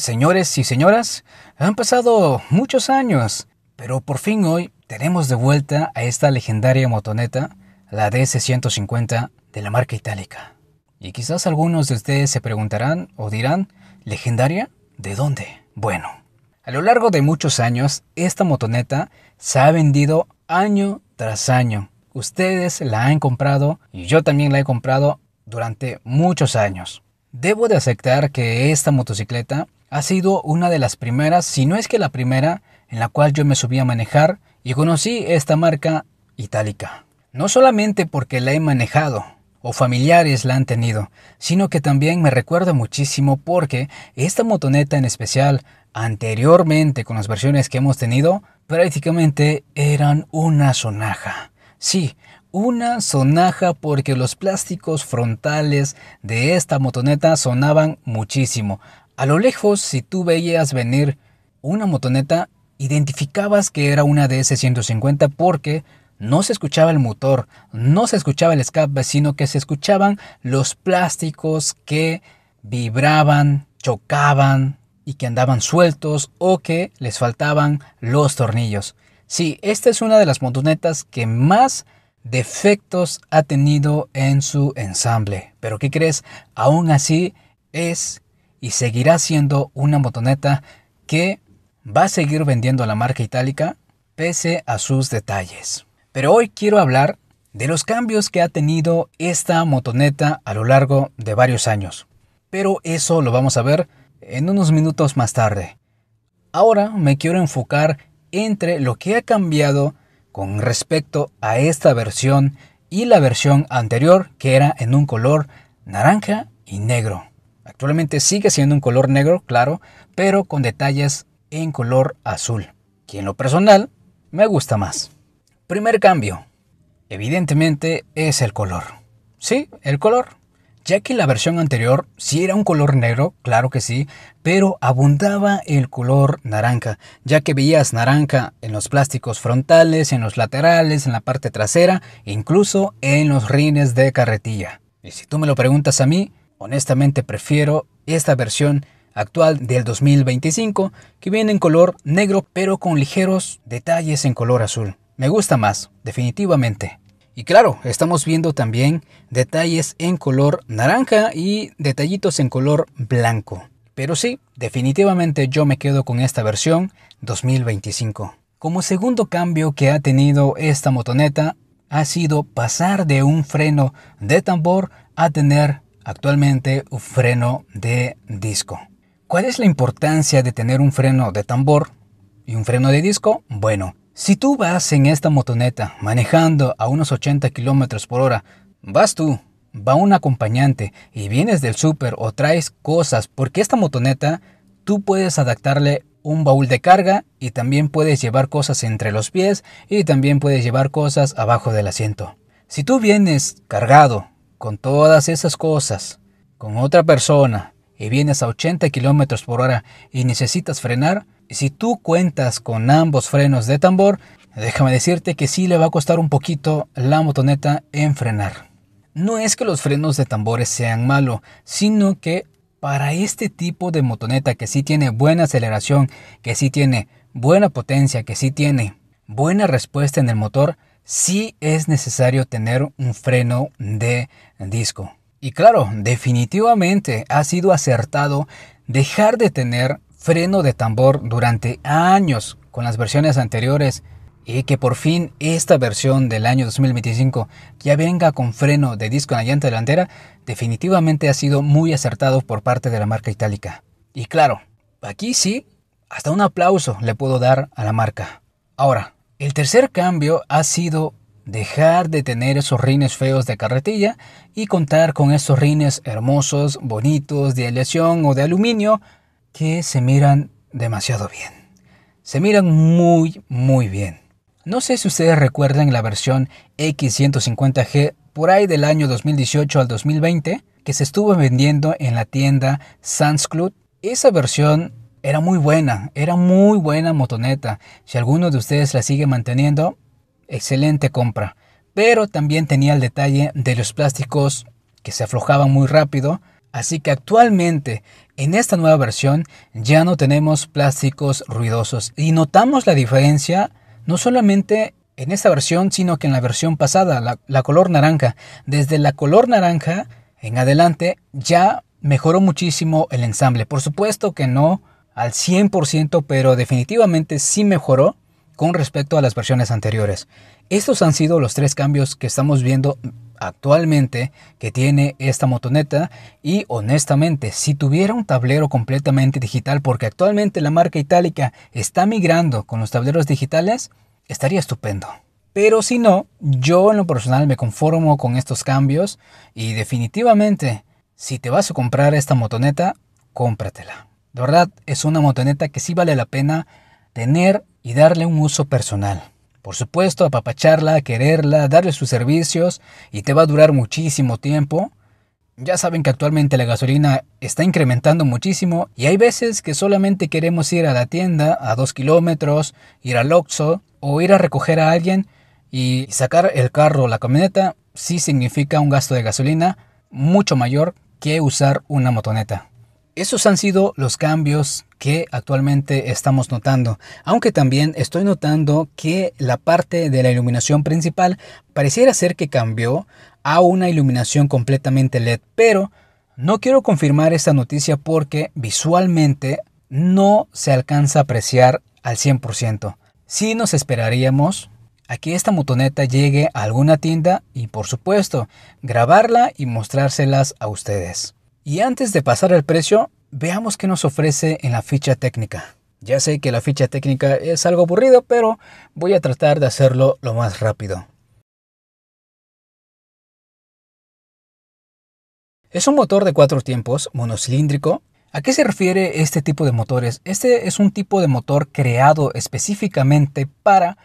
Señores y señoras, han pasado muchos años, pero por fin hoy tenemos de vuelta a esta legendaria motoneta, la DS150 de la marca itálica. Y quizás algunos de ustedes se preguntarán o dirán, ¿legendaria? ¿De dónde? Bueno, a lo largo de muchos años, esta motoneta se ha vendido año tras año. Ustedes la han comprado y yo también la he comprado durante muchos años. Debo de aceptar que esta motocicleta ha sido una de las primeras, si no es que la primera, en la cual yo me subí a manejar y conocí esta marca itálica. No solamente porque la he manejado o familiares la han tenido, sino que también me recuerda muchísimo porque esta motoneta en especial, anteriormente con las versiones que hemos tenido, prácticamente eran una sonaja. Sí, una sonaja porque los plásticos frontales de esta motoneta sonaban muchísimo. A lo lejos, si tú veías venir una motoneta, identificabas que era una DS-150 porque no se escuchaba el motor, no se escuchaba el escape, sino que se escuchaban los plásticos que vibraban, chocaban y que andaban sueltos o que les faltaban los tornillos. Sí, esta es una de las motonetas que más defectos ha tenido en su ensamble. Pero ¿qué crees? Aún así es y seguirá siendo una motoneta que va a seguir vendiendo la marca itálica pese a sus detalles. Pero hoy quiero hablar de los cambios que ha tenido esta motoneta a lo largo de varios años. Pero eso lo vamos a ver en unos minutos más tarde. Ahora me quiero enfocar entre lo que ha cambiado con respecto a esta versión y la versión anterior que era en un color naranja y negro. Actualmente sigue siendo un color negro, claro, pero con detalles en color azul, que en lo personal me gusta más. Primer cambio, evidentemente es el color. Sí, el color. Ya que la versión anterior sí era un color negro, claro que sí, pero abundaba el color naranja, ya que veías naranja en los plásticos frontales, en los laterales, en la parte trasera, incluso en los rines de carretilla. Y si tú me lo preguntas a mí, Honestamente prefiero esta versión actual del 2025 que viene en color negro pero con ligeros detalles en color azul. Me gusta más, definitivamente. Y claro, estamos viendo también detalles en color naranja y detallitos en color blanco. Pero sí, definitivamente yo me quedo con esta versión 2025. Como segundo cambio que ha tenido esta motoneta ha sido pasar de un freno de tambor a tener actualmente freno de disco. ¿Cuál es la importancia de tener un freno de tambor y un freno de disco? Bueno, si tú vas en esta motoneta manejando a unos 80 km por hora, vas tú, va un acompañante y vienes del súper o traes cosas, porque esta motoneta tú puedes adaptarle un baúl de carga y también puedes llevar cosas entre los pies y también puedes llevar cosas abajo del asiento. Si tú vienes cargado con todas esas cosas, con otra persona, y vienes a 80 kilómetros por hora y necesitas frenar, si tú cuentas con ambos frenos de tambor, déjame decirte que sí le va a costar un poquito la motoneta en frenar. No es que los frenos de tambores sean malos, sino que para este tipo de motoneta que sí tiene buena aceleración, que sí tiene buena potencia, que sí tiene buena respuesta en el motor, sí es necesario tener un freno de disco. Y claro, definitivamente ha sido acertado dejar de tener freno de tambor durante años con las versiones anteriores y que por fin esta versión del año 2025 ya venga con freno de disco en la llanta delantera, definitivamente ha sido muy acertado por parte de la marca itálica. Y claro, aquí sí, hasta un aplauso le puedo dar a la marca. Ahora, el tercer cambio ha sido dejar de tener esos rines feos de carretilla y contar con esos rines hermosos, bonitos, de aleación o de aluminio que se miran demasiado bien. Se miran muy, muy bien. No sé si ustedes recuerdan la versión X150G por ahí del año 2018 al 2020 que se estuvo vendiendo en la tienda Sans Esa versión era muy buena, era muy buena motoneta. Si alguno de ustedes la sigue manteniendo, excelente compra. Pero también tenía el detalle de los plásticos que se aflojaban muy rápido. Así que actualmente en esta nueva versión ya no tenemos plásticos ruidosos. Y notamos la diferencia no solamente en esta versión, sino que en la versión pasada, la, color naranja. Desde la color naranja en adelante ya mejoró muchísimo el ensamble. Por supuesto que no al 100%, pero definitivamente sí mejoró con respecto a las versiones anteriores. Estos han sido los tres cambios que estamos viendo actualmente que tiene esta motoneta y honestamente si tuviera un tablero completamente digital porque actualmente la marca itálica está migrando con los tableros digitales estaría estupendo pero si no yo en lo personal me conformo con estos cambios y definitivamente si te vas a comprar esta motoneta cómpratela de verdad, es una motoneta que sí vale la pena tener y darle un uso personal. Por supuesto, apapacharla, quererla, darle sus servicios y te va a durar muchísimo tiempo. Ya saben que actualmente la gasolina está incrementando muchísimo y hay veces que solamente queremos ir a la tienda a dos kilómetros, ir al Oxxo o ir a recoger a alguien y sacar el carro o la camioneta sí significa un gasto de gasolina mucho mayor que usar una motoneta. Esos han sido los cambios que actualmente estamos notando, aunque también estoy notando que la parte de la iluminación principal pareciera ser que cambió a una iluminación completamente LED, pero no quiero confirmar esta noticia porque visualmente no se alcanza a apreciar al 100%. Sí nos esperaríamos a que esta motoneta llegue a alguna tienda y por supuesto grabarla y mostrárselas a ustedes. Y antes de pasar al precio, veamos qué nos ofrece en la ficha técnica. Ya sé que la ficha técnica es algo aburrido, pero voy a tratar de hacerlo lo más rápido. Es un motor de cuatro tiempos, monocilíndrico. ¿A qué se refiere este tipo de motores? Este es un tipo de motor creado específicamente para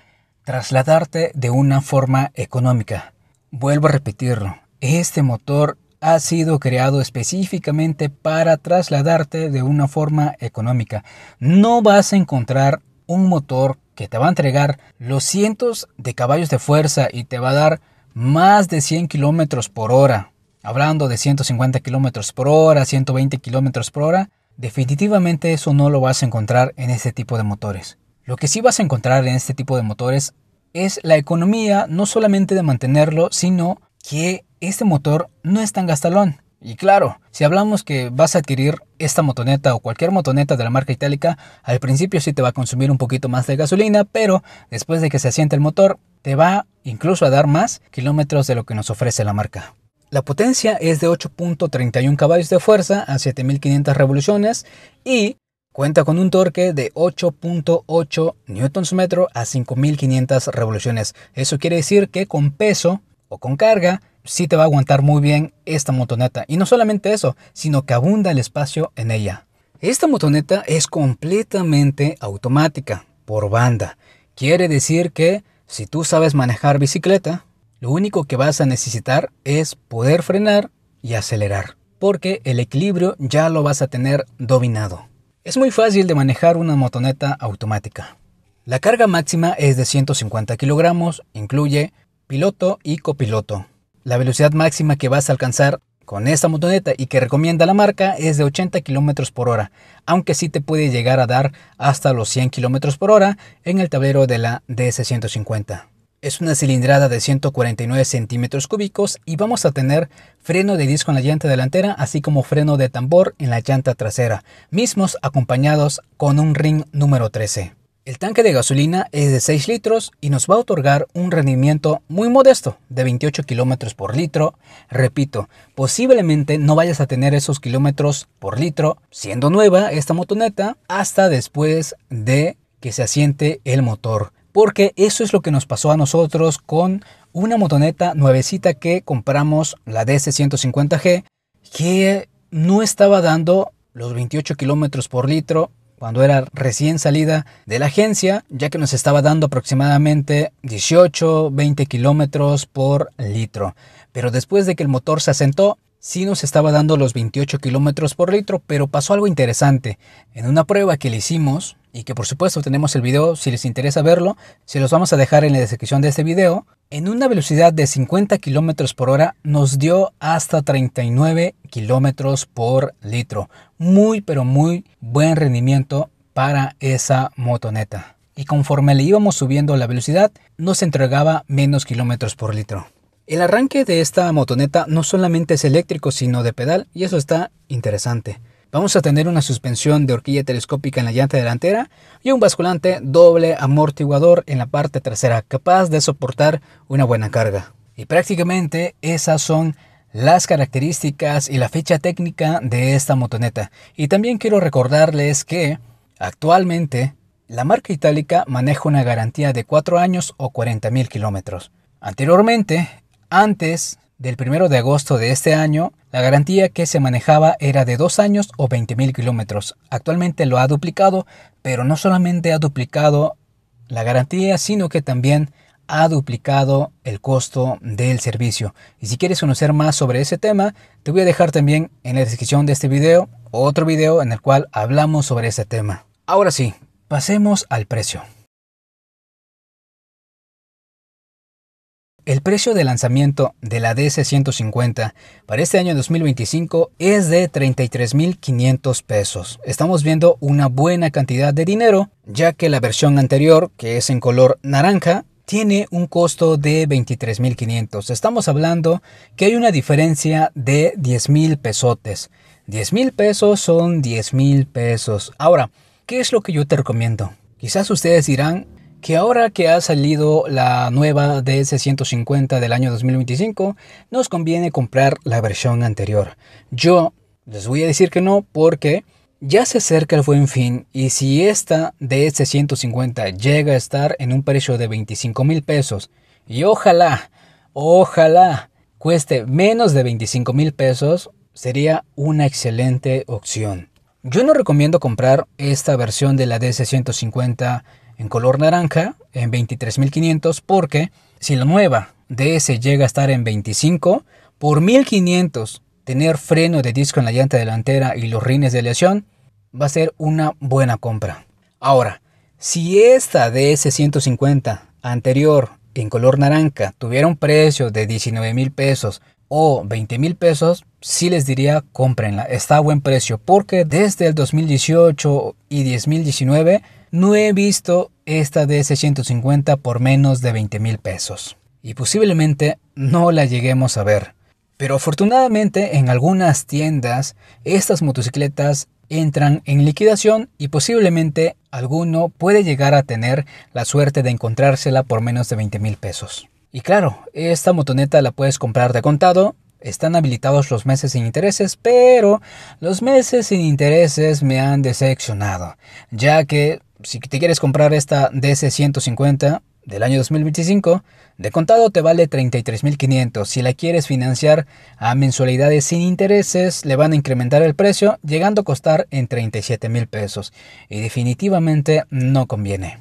trasladarte de una forma económica. Vuelvo a repetirlo, este motor ha sido creado específicamente para trasladarte de una forma económica. No vas a encontrar un motor que te va a entregar los cientos de caballos de fuerza y te va a dar más de 100 kilómetros por hora. Hablando de 150 kilómetros por hora, 120 kilómetros por hora, definitivamente eso no lo vas a encontrar en este tipo de motores. Lo que sí vas a encontrar en este tipo de motores es la economía no solamente de mantenerlo, sino que este motor no es tan gastalón. Y claro, si hablamos que vas a adquirir esta motoneta o cualquier motoneta de la marca itálica, al principio sí te va a consumir un poquito más de gasolina, pero después de que se asiente el motor, te va incluso a dar más kilómetros de lo que nos ofrece la marca. La potencia es de 8.31 caballos de fuerza a 7.500 revoluciones y Cuenta con un torque de 8.8 Nm a 5.500 revoluciones. Eso quiere decir que con peso o con carga, sí te va a aguantar muy bien esta motoneta. Y no solamente eso, sino que abunda el espacio en ella. Esta motoneta es completamente automática, por banda. Quiere decir que si tú sabes manejar bicicleta, lo único que vas a necesitar es poder frenar y acelerar, porque el equilibrio ya lo vas a tener dominado. Es muy fácil de manejar una motoneta automática. La carga máxima es de 150 kilogramos, incluye piloto y copiloto. La velocidad máxima que vas a alcanzar con esta motoneta y que recomienda la marca es de 80 km por hora, aunque sí te puede llegar a dar hasta los 100 km por hora en el tablero de la DS150. Es una cilindrada de 149 centímetros cúbicos y vamos a tener freno de disco en la llanta delantera, así como freno de tambor en la llanta trasera, mismos acompañados con un ring número 13. El tanque de gasolina es de 6 litros y nos va a otorgar un rendimiento muy modesto de 28 kilómetros por litro. Repito, posiblemente no vayas a tener esos kilómetros por litro siendo nueva esta motoneta hasta después de que se asiente el motor. Porque eso es lo que nos pasó a nosotros con una motoneta nuevecita que compramos, la DS 150 g que no estaba dando los 28 kilómetros por litro cuando era recién salida de la agencia, ya que nos estaba dando aproximadamente 18, 20 kilómetros por litro. Pero después de que el motor se asentó, sí nos estaba dando los 28 kilómetros por litro, pero pasó algo interesante. En una prueba que le hicimos, y que por supuesto tenemos el video, si les interesa verlo, se los vamos a dejar en la descripción de este video, en una velocidad de 50 kilómetros por hora nos dio hasta 39 kilómetros por litro. Muy, pero muy buen rendimiento para esa motoneta. Y conforme le íbamos subiendo la velocidad, nos entregaba menos kilómetros por litro. El arranque de esta motoneta no solamente es eléctrico, sino de pedal, y eso está interesante. Vamos a tener una suspensión de horquilla telescópica en la llanta delantera y un basculante doble amortiguador en la parte trasera, capaz de soportar una buena carga. Y prácticamente esas son las características y la ficha técnica de esta motoneta. Y también quiero recordarles que actualmente la marca itálica maneja una garantía de 4 años o 40.000 kilómetros. Anteriormente, antes del 1 de agosto de este año, la garantía que se manejaba era de 2 años o mil kilómetros. Actualmente lo ha duplicado, pero no solamente ha duplicado la garantía, sino que también ha duplicado el costo del servicio. Y si quieres conocer más sobre ese tema, te voy a dejar también en la descripción de este video otro video en el cual hablamos sobre ese tema. Ahora sí, pasemos al precio. El precio de lanzamiento de la DC-150 para este año 2025 es de 33.500 pesos. Estamos viendo una buena cantidad de dinero, ya que la versión anterior, que es en color naranja, tiene un costo de 23.500. Estamos hablando que hay una diferencia de 10.000 pesotes. 10.000 pesos son 10.000 pesos. Ahora, ¿qué es lo que yo te recomiendo? Quizás ustedes dirán, que ahora que ha salido la nueva DS150 del año 2025, nos conviene comprar la versión anterior. Yo les voy a decir que no porque ya se acerca el buen fin y si esta DS150 llega a estar en un precio de 25 mil pesos y ojalá, ojalá cueste menos de 25 mil pesos, sería una excelente opción. Yo no recomiendo comprar esta versión de la DS150 en color naranja en 23.500 porque si la nueva DS llega a estar en 25 por 1.500 tener freno de disco en la llanta delantera y los rines de aleación va a ser una buena compra. Ahora, si esta DS150 anterior en color naranja tuviera un precio de $19,000... pesos o $20,000... mil pesos, sí les diría cómprenla, está a buen precio porque desde el 2018 y 2019 no he visto esta de 150 por menos de 20 mil pesos. Y posiblemente no la lleguemos a ver. Pero afortunadamente en algunas tiendas estas motocicletas entran en liquidación y posiblemente alguno puede llegar a tener la suerte de encontrársela por menos de 20 mil pesos. Y claro, esta motoneta la puedes comprar de contado, están habilitados los meses sin intereses, pero los meses sin intereses me han decepcionado, ya que si te quieres comprar esta DC 150 del año 2025, de contado te vale 33.500. Si la quieres financiar a mensualidades sin intereses, le van a incrementar el precio, llegando a costar en 37.000 pesos. Y definitivamente no conviene.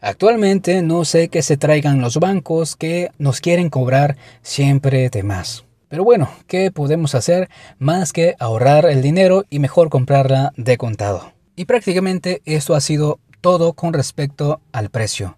Actualmente no sé qué se traigan los bancos que nos quieren cobrar siempre de más. Pero bueno, ¿qué podemos hacer más que ahorrar el dinero y mejor comprarla de contado? Y prácticamente esto ha sido todo con respecto al precio.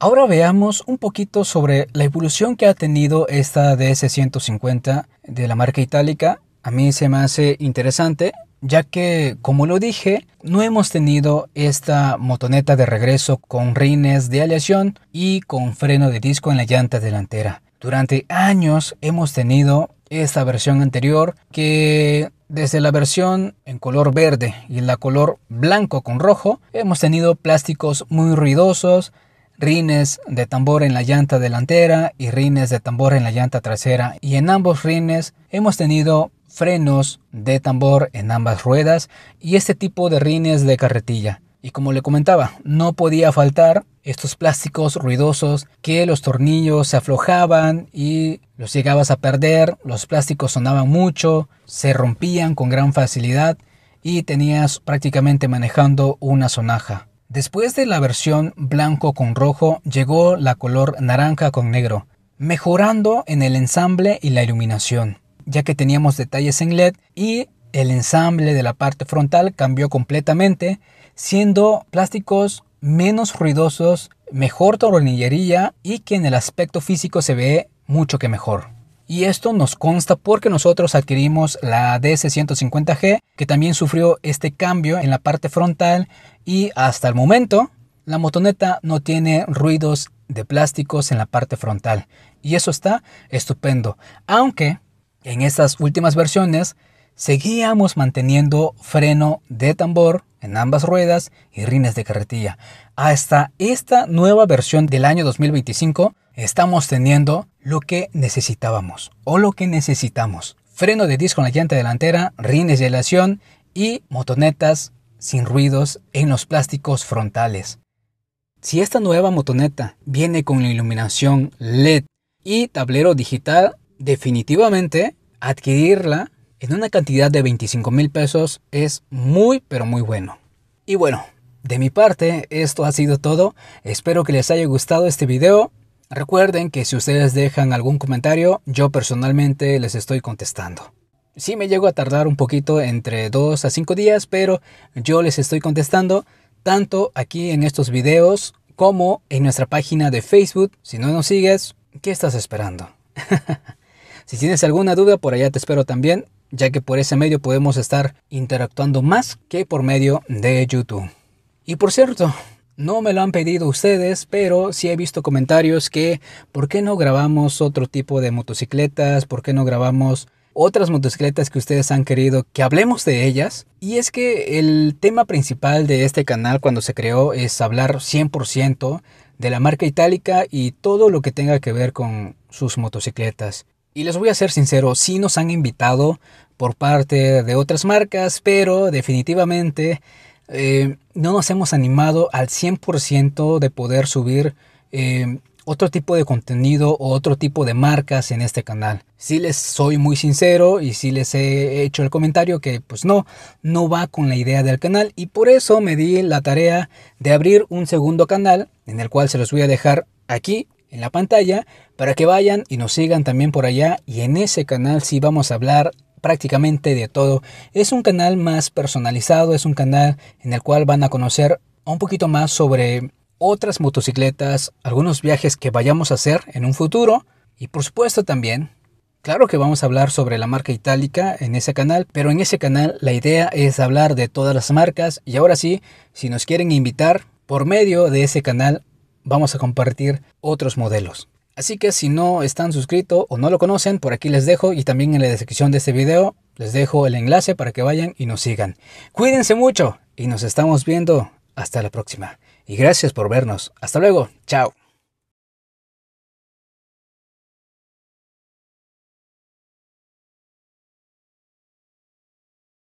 Ahora veamos un poquito sobre la evolución que ha tenido esta DS150 de la marca itálica. A mí se me hace interesante ya que, como lo dije, no hemos tenido esta motoneta de regreso con rines de aleación y con freno de disco en la llanta delantera. Durante años hemos tenido esta versión anterior que desde la versión en color verde y la color blanco con rojo, hemos tenido plásticos muy ruidosos, rines de tambor en la llanta delantera y rines de tambor en la llanta trasera y en ambos rines hemos tenido frenos de tambor en ambas ruedas y este tipo de rines de carretilla. Y como le comentaba, no podía faltar estos plásticos ruidosos que los tornillos se aflojaban y los llegabas a perder, los plásticos sonaban mucho, se rompían con gran facilidad y tenías prácticamente manejando una sonaja. Después de la versión blanco con rojo llegó la color naranja con negro, mejorando en el ensamble y la iluminación, ya que teníamos detalles en LED y el ensamble de la parte frontal cambió completamente siendo plásticos menos ruidosos, mejor tornillería y que en el aspecto físico se ve mucho que mejor. Y esto nos consta porque nosotros adquirimos la DS150G, que también sufrió este cambio en la parte frontal y hasta el momento la motoneta no tiene ruidos de plásticos en la parte frontal. Y eso está estupendo. Aunque en estas últimas versiones seguíamos manteniendo freno de tambor en ambas ruedas y rines de carretilla. Hasta esta nueva versión del año 2025 estamos teniendo lo que necesitábamos o lo que necesitamos. Freno de disco en la llanta delantera, rines de aleación y motonetas sin ruidos en los plásticos frontales. Si esta nueva motoneta viene con iluminación LED y tablero digital, definitivamente adquirirla en una cantidad de 25 mil pesos es muy pero muy bueno. Y bueno, de mi parte esto ha sido todo, espero que les haya gustado este video. Recuerden que si ustedes dejan algún comentario, yo personalmente les estoy contestando. Sí me llego a tardar un poquito entre 2 a 5 días, pero yo les estoy contestando tanto aquí en estos videos como en nuestra página de Facebook. Si no nos sigues, ¿qué estás esperando? si tienes alguna duda, por allá te espero también ya que por ese medio podemos estar interactuando más que por medio de YouTube. Y por cierto, no me lo han pedido ustedes, pero sí he visto comentarios que ¿por qué no grabamos otro tipo de motocicletas? ¿Por qué no grabamos otras motocicletas que ustedes han querido que hablemos de ellas? Y es que el tema principal de este canal cuando se creó es hablar 100% de la marca itálica y todo lo que tenga que ver con sus motocicletas. Y les voy a ser sincero, sí nos han invitado por parte de otras marcas, pero definitivamente eh, no nos hemos animado al 100% de poder subir eh, otro tipo de contenido o otro tipo de marcas en este canal. Si les soy muy sincero y si les he hecho el comentario que pues no, no va con la idea del canal y por eso me di la tarea de abrir un segundo canal en el cual se los voy a dejar aquí en la pantalla para que vayan y nos sigan también por allá y en ese canal sí vamos a hablar prácticamente de todo. Es un canal más personalizado, es un canal en el cual van a conocer un poquito más sobre otras motocicletas, algunos viajes que vayamos a hacer en un futuro y por supuesto también Claro que vamos a hablar sobre la marca itálica en ese canal, pero en ese canal la idea es hablar de todas las marcas y ahora sí, si nos quieren invitar por medio de ese canal vamos a compartir otros modelos. Así que si no están suscritos o no lo conocen, por aquí les dejo y también en la descripción de este video les dejo el enlace para que vayan y nos sigan. Cuídense mucho y nos estamos viendo hasta la próxima. Y gracias por vernos. Hasta luego. Chao.